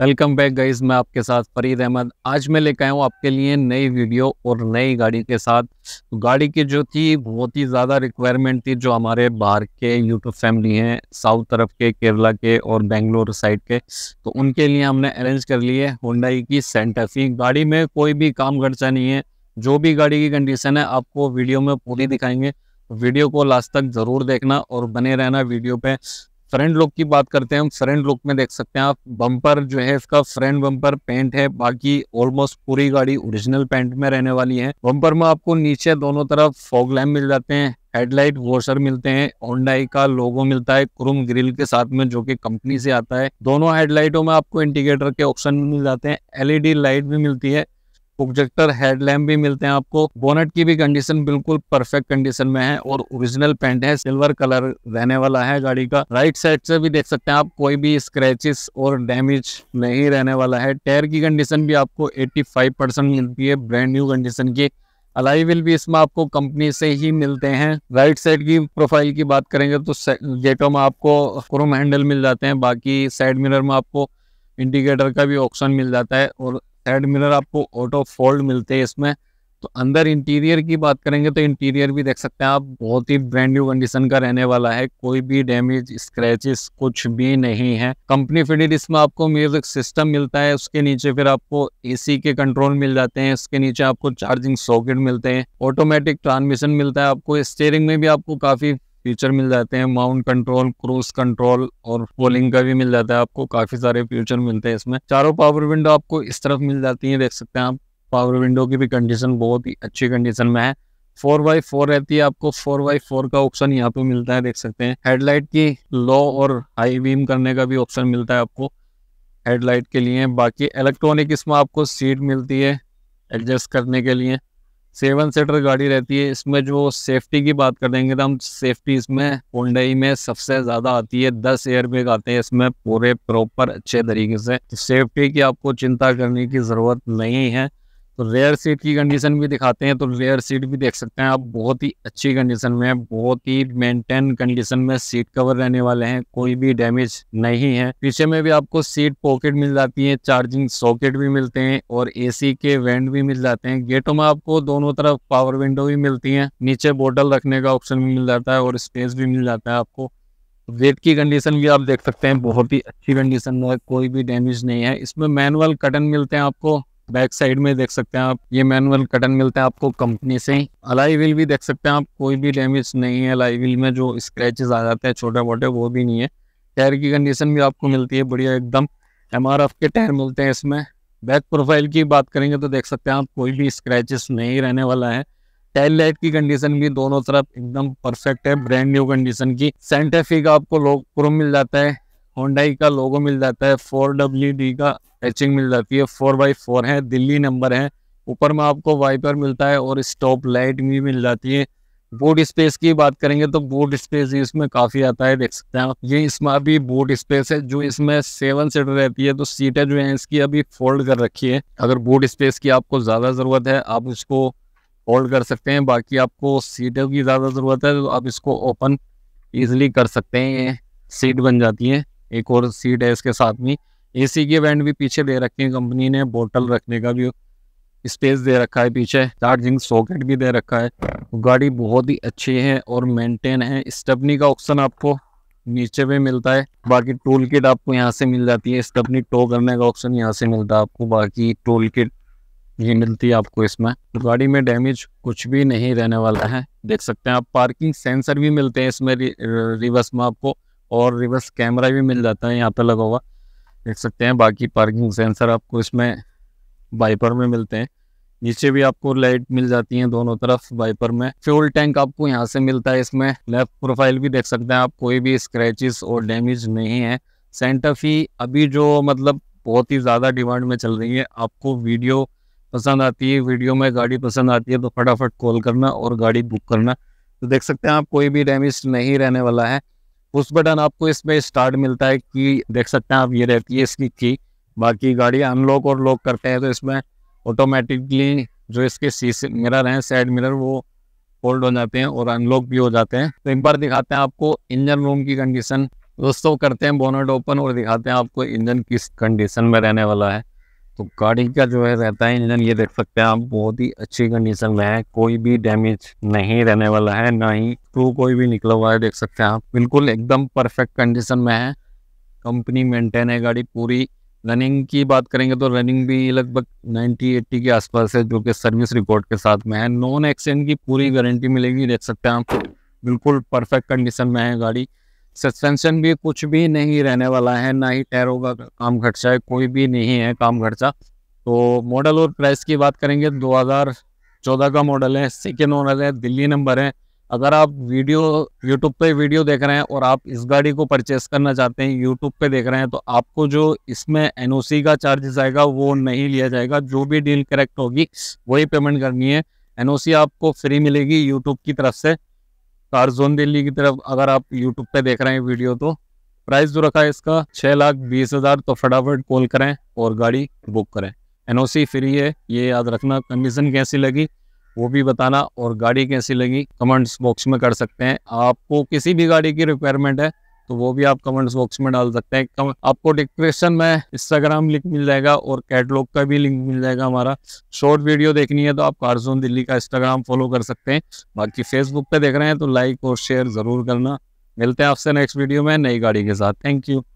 welcome back guys मैं आपके साथ फरीद अहमद आज मैं लेकर आया हूँ आपके लिए नई वीडियो और नई गाड़ी के साथ तो गाड़ी की जो थी बहुत ही ज़्यादा रिक्वायरमेंट थी जो हमारे बाहर के यूट्यूब फैमिली हैं साउथ तरफ के केरला के और बेंगलोर साइड के तो उनके लिए हमने अरेंज कर ली है होंडाई की सेंटाफी गाड़ी में कोई भी काम खर्चा नहीं है जो भी गाड़ी की कंडीशन है आपको वीडियो में पूरी दिखाएंगे वीडियो को लास्ट तक ज़रूर देखना और बने रहना वीडियो पे फ्रंट लुक की बात करते हैं हम फ्रंट लुक में देख सकते हैं आप बम्पर जो है इसका फ्रंट बम्पर पेंट है बाकी ऑलमोस्ट पूरी गाड़ी ओरिजिनल पेंट में रहने वाली है बम्पर में आपको नीचे दोनों तरफ फॉग लैम्प मिल जाते हैं हेडलाइट वॉशर मिलते हैं ओंडाई का लोगो मिलता है क्रूम ग्रिल के साथ में जो कि कंपनी से आता है दोनों हेडलाइटों में आपको इंडिकेटर के ऑप्शन मिल जाते हैं एलईडी लाइट भी मिलती है प्रोजेक्टर हेडलैम्प भी मिलते हैं आपको बोनेट की भी कंडीशन बिल्कुल परफेक्ट कंडीशन में है और ओरिजिनल पेंट है सिल्वर कलर रहने वाला है गाड़ी का राइट साइड से भी देख सकते हैं आप कोई भी स्क्रेचेस और डैमेज नहीं रहने वाला है टायर की कंडीशन भी आपको 85 परसेंट मिलती है ब्रांड न्यू कंडीशन की अलाई व्हील भी इसमें आपको कंपनी से ही मिलते हैं राइट साइड की प्रोफाइल की बात करेंगे तो गेटो में आपको क्रोम हैंडल मिल जाते हैं बाकी साइड मिरर में आपको इंडिकेटर का भी ऑप्शन मिल जाता है और साइड मिरर आपको ऑटो फोल्ड मिलते हैं इसमें तो अंदर इंटीरियर की बात करेंगे तो इंटीरियर भी देख सकते हैं आप बहुत ही ब्रांड न्यू कंडीशन का रहने वाला है कोई भी डैमेज स्क्रैचेस कुछ भी नहीं है कंपनी फिटेड इसमें आपको म्यूजिक सिस्टम मिलता है उसके नीचे फिर आपको एसी के कंट्रोल मिल जाते हैं उसके नीचे आपको चार्जिंग सॉकेट मिलते हैं ऑटोमेटिक ट्रांसमिशन मिलता है आपको स्टेयरिंग में भी आपको काफी फीचर मिल जाते हैं माउंट कंट्रोल क्रूज कंट्रोल और पोलिंग का भी मिल जाता है आपको काफी सारे फ्यूचर मिलते हैं इसमें चारों पावर विंडो आपको इस तरफ मिल जाती है देख सकते हैं आप पावर विंडो की भी कंडीशन बहुत ही अच्छी कंडीशन में है फोर बाई फोर रहती है आपको फोर बाई फोर का ऑप्शन यहाँ पे मिलता है देख सकते हैं हेडलाइट की लो और हाई बीम करने का भी ऑप्शन मिलता है आपको हेडलाइट के लिए बाकी इलेक्ट्रॉनिक इसमें आपको सीट मिलती है एडजस्ट करने के लिए सेवन सीटर गाड़ी रहती है इसमें जो सेफ्टी की बात कर देंगे तो हम सेफ्टी इसमें होंडाई में सबसे ज़्यादा आती है दस एयर आते हैं इसमें पूरे प्रॉपर अच्छे तरीके से तो सेफ्टी की आपको चिंता करने की ज़रूरत नहीं है तो रेयर सीट की कंडीशन भी दिखाते हैं तो रेयर सीट भी देख सकते हैं आप बहुत ही अच्छी कंडीशन में है बहुत ही मेंटेन कंडीशन में सीट कवर रहने वाले हैं कोई भी डैमेज नहीं है पीछे में भी आपको सीट पॉकेट मिल जाती है चार्जिंग सॉकेट भी मिलते हैं और एसी के वेंट भी मिल जाते हैं गेटों में आपको दोनों तरफ पावर विंडो भी मिलती है नीचे बोटल रखने का ऑप्शन भी मिल जाता है और स्पेस भी मिल जाता है आपको वेट की कंडीशन भी आप देख सकते हैं बहुत ही अच्छी कंडीशन में कोई भी डैमेज नहीं है इसमें मैनुअल कटन मिलते हैं आपको बैक साइड में देख सकते हैं आप ये मैनुअल कटन मिलते हैं आपको कंपनी से अलाई व्हील भी देख सकते हैं आप कोई भी डैमेज नहीं है अलाई व्हील में जो स्क्रैचेस आ जाते हैं छोटे मोटे वो भी नहीं है टायर की कंडीशन भी आपको मिलती है बढ़िया एकदम एम के टायर मिलते हैं इसमें बैक प्रोफाइल की बात करेंगे तो देख सकते हैं आप कोई भी स्क्रैचेस नहीं रहने वाला है टेल लाइट की कंडीशन भी दोनों तरफ एकदम परफेक्ट है ब्रांड न्यू कंडीशन की सेंटेफी का आपको लोग प्रो मिल जाता है होंडाई का लोगो मिल जाता है फोर डब्ल्यू डी का एचिंग मिल जाती है फोर बाई फोर है दिल्ली नंबर है ऊपर में आपको वाइपर मिलता है और स्टॉप लाइट भी मिल जाती है बूट स्पेस की बात करेंगे तो बूट स्पेस इसमें काफ़ी आता है देख सकते हैं ये इसमें अभी बूट स्पेस है जो इसमें सेवन सीटर रहती है तो सीटें जो है इसकी अभी फोल्ड कर रखी है अगर बूट स्पेस की आपको ज़्यादा ज़रूरत है आप उसको फोल्ड कर सकते हैं बाकी आपको सीटों की ज़्यादा ज़रूरत है तो आप इसको ओपन ईजिली कर सकते हैं ये सीट बन जाती है एक और सीट है इसके साथ में एसी के वैंड भी पीछे दे रखे हैं कंपनी ने बोतल रखने का भी स्पेस दे रखा है पीछे चार्जिंग सॉकेट भी दे रखा है गाड़ी बहुत ही अच्छी है और मेंटेन है स्टबनी का ऑप्शन आपको नीचे पे मिलता है बाकी टूल किट आपको यहाँ से मिल जाती है स्टबनी टो करने का ऑप्शन यहाँ से मिलता है आपको बाकी टूल किट ये मिलती है आपको इसमें गाड़ी में डैमेज कुछ भी नहीं रहने वाला है देख सकते हैं आप पार्किंग सेंसर भी मिलते हैं इसमें रिवर्स में आपको और रिवर्स कैमरा भी मिल जाता है यहाँ पे लगा हुआ देख सकते हैं बाकी पार्किंग सेंसर आपको इसमें वाइपर में मिलते हैं नीचे भी आपको लाइट मिल जाती है दोनों तरफ वाइपर में फ्यूल टैंक आपको यहाँ से मिलता है इसमें लेफ्ट प्रोफाइल भी देख सकते हैं आप कोई भी स्क्रैचेस और डैमेज नहीं है सेंटाफी अभी जो मतलब बहुत ही ज़्यादा डिमांड में चल रही है आपको वीडियो पसंद आती है वीडियो में गाड़ी पसंद आती है तो फटाफट कॉल करना और गाड़ी बुक करना तो देख सकते हैं आप कोई भी डैमेज नहीं रहने वाला है उस बटन आपको इसमें स्टार्ट मिलता है कि देख सकते हैं आप ये रहती है इसकी की बाकी गाड़ी अनलॉक और लॉक करते हैं तो इसमें ऑटोमेटिकली जो इसके सीसी मिरर हैं साइड मिरर वो फोल्ड हो जाते हैं और अनलॉक भी हो जाते हैं तो एक बार दिखाते हैं आपको इंजन रूम की कंडीशन दोस्तों करते हैं बोनट ओपन और दिखाते हैं आपको इंजन किस कंडीशन में रहने वाला है तो गाड़ी का जो है रहता है इंजन ये देख सकते हैं आप बहुत ही अच्छी कंडीशन में है कोई भी डैमेज नहीं रहने वाला है ना ही टू कोई भी निकला हुआ है देख सकते हैं आप बिल्कुल एकदम परफेक्ट कंडीशन में है कंपनी मेंटेन है गाड़ी पूरी रनिंग की बात करेंगे तो रनिंग भी लगभग नाइनटी एट्टी के आसपास है जो कि सर्विस रिकॉर्ड के साथ में है नॉन एक्सीडेंट की पूरी गारंटी मिलेगी देख सकते हैं आप बिल्कुल परफेक्ट कंडीशन में है गाड़ी सस्पेंशन भी कुछ भी नहीं रहने वाला है ना ही टायरों का काम खर्चा है कोई भी नहीं है काम खर्चा तो मॉडल और प्राइस की बात करेंगे 2014 का मॉडल है सेकेंड ओनर है दिल्ली नंबर है अगर आप वीडियो यूट्यूब पे वीडियो देख रहे हैं और आप इस गाड़ी को परचेस करना चाहते हैं यूट्यूब पे देख रहे हैं तो आपको जो इसमें एन का चार्जेस आएगा वो नहीं लिया जाएगा जो भी डील करेक्ट होगी वही पेमेंट करनी है एन आपको फ्री मिलेगी यूट्यूब की तरफ से कारजोन दिल्ली की तरफ अगर आप यूट्यूब पे देख रहे हैं वीडियो तो प्राइस जो रखा है इसका छः लाख बीस हज़ार तो फटाफट कॉल करें और गाड़ी बुक करें एनओसी फ्री है ये याद रखना कंडीशन कैसी लगी वो भी बताना और गाड़ी कैसी लगी कमेंट्स बॉक्स में कर सकते हैं आपको किसी भी गाड़ी की रिक्वायरमेंट है तो वो भी आप कमेंट्स बॉक्स में डाल सकते हैं आपको डिस्क्रिप्शन में इंस्टाग्राम लिंक मिल जाएगा और कैटलॉग का भी लिंक मिल जाएगा हमारा शॉर्ट वीडियो देखनी है तो आप कारजोन दिल्ली का इंस्टाग्राम फॉलो कर सकते हैं बाकी फेसबुक पे देख रहे हैं तो लाइक और शेयर ज़रूर करना मिलते हैं आपसे नेक्स्ट वीडियो में नई गाड़ी के साथ थैंक यू